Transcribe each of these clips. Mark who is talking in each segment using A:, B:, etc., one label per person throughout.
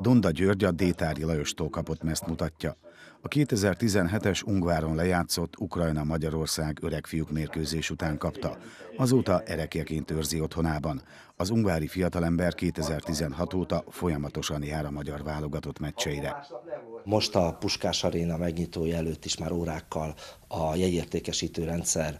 A: Dunda György a Détári Lajostól kapott mezt mutatja a 2017-es Ungváron lejátszott Ukrajna-Magyarország öregfiúk mérkőzés után kapta. Azóta erekjeként őrzi otthonában. Az ungvári fiatalember 2016 óta folyamatosan jár a magyar válogatott meccseire. Most a Puskás Aréna megnyitója
B: előtt is már órákkal a jegyértékesítő rendszer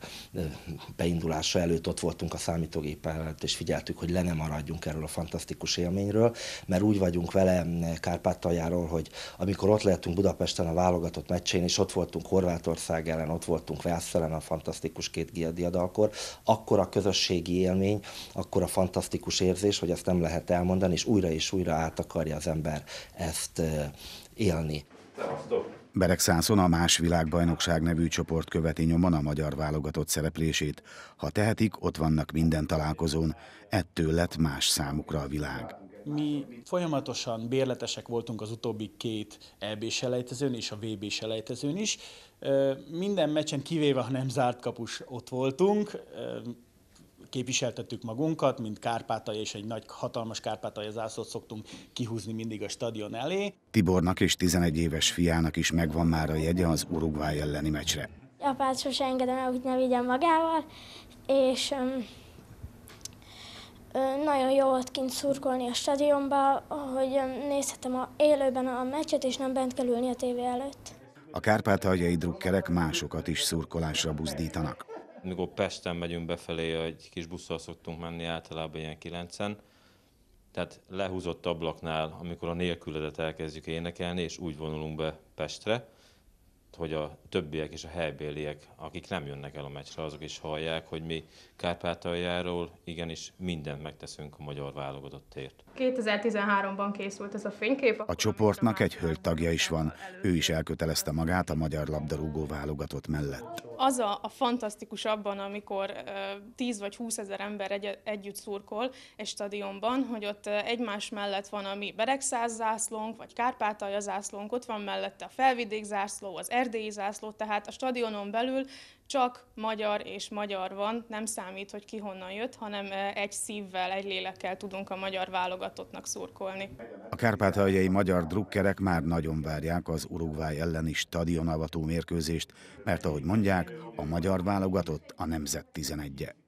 B: beindulása előtt ott voltunk a számítógép előtt, és figyeltük, hogy le nem maradjunk erről a fantasztikus élményről, mert úgy vagyunk vele Kárpátaljáról, hogy amikor ott lehetünk Budapesten, a válogatott meccsén, és ott voltunk Horvátország ellen, ott voltunk Velsz ellen a fantasztikus két diadalkor, akkor a közösségi élmény, akkor a fantasztikus érzés, hogy ezt nem lehet elmondani, és újra és újra
A: át akarja az ember ezt élni. Berek Szánszon a Más Világbajnokság nevű csoport követi nyomon a magyar válogatott szereplését. Ha tehetik, ott vannak minden találkozón. Ettől lett más számukra a világ.
C: Mi folyamatosan bérletesek voltunk az utóbbi két EB selejtezőn és a VB selejtezőn is. Minden meccsen kivéve, ha nem zárt kapus, ott voltunk képviseltettük magunkat, mint Kárpátalja, és egy nagy, hatalmas Kárpátalja zászlót szoktunk kihúzni mindig a stadion elé.
A: Tibornak és 11 éves fiának is megvan már a jegye az Uruguay elleni meccsre.
B: Apát sose engedem el, hogy ne vigyen magával, és um, nagyon jó volt kint szurkolni a stadionba, hogy nézhetem a élőben a meccset, és nem bent kell ülni a tévé előtt.
A: A kárpátaljai drukkerek másokat is szurkolásra buzdítanak.
D: Mikor Pesten megyünk befelé, egy kis busszal szoktunk menni, általában ilyen kilencen, tehát lehúzott ablaknál, amikor a nélküledet elkezdjük énekelni, és úgy vonulunk be Pestre, hogy a többiek és a helybéliek, akik nem jönnek el a meccsre, azok is hallják, hogy mi Kárpátaljáról igenis mindent megteszünk a magyar válogatottért.
E: 2013-ban készült ez a fénykép. A
A: csoportnak egy hölgy tagja is van. Ő is elkötelezte magát a magyar labdarúgó válogatott mellett.
E: Az a, a fantasztikus abban, amikor 10 vagy 20 ezer ember egy, együtt szurkol egy stadionban, hogy ott egymás mellett van a mi Beregszáz zászlónk, vagy Kárpátalja zászlónk, ott van mellette a Felvidék zászló, az erdélyi zászló, tehát a stadionon belül csak magyar és magyar van, nem számít, hogy ki honnan jött, hanem e, egy szívvel, egy lélekkel tudunk a magyar válogatottnak szurkolni.
A: A kárpátaljai magyar drukkerek már nagyon várják az Uruguay elleni stadionavató mérkőzést, mert ahogy mondják, a magyar válogatott a nemzet 11 -e.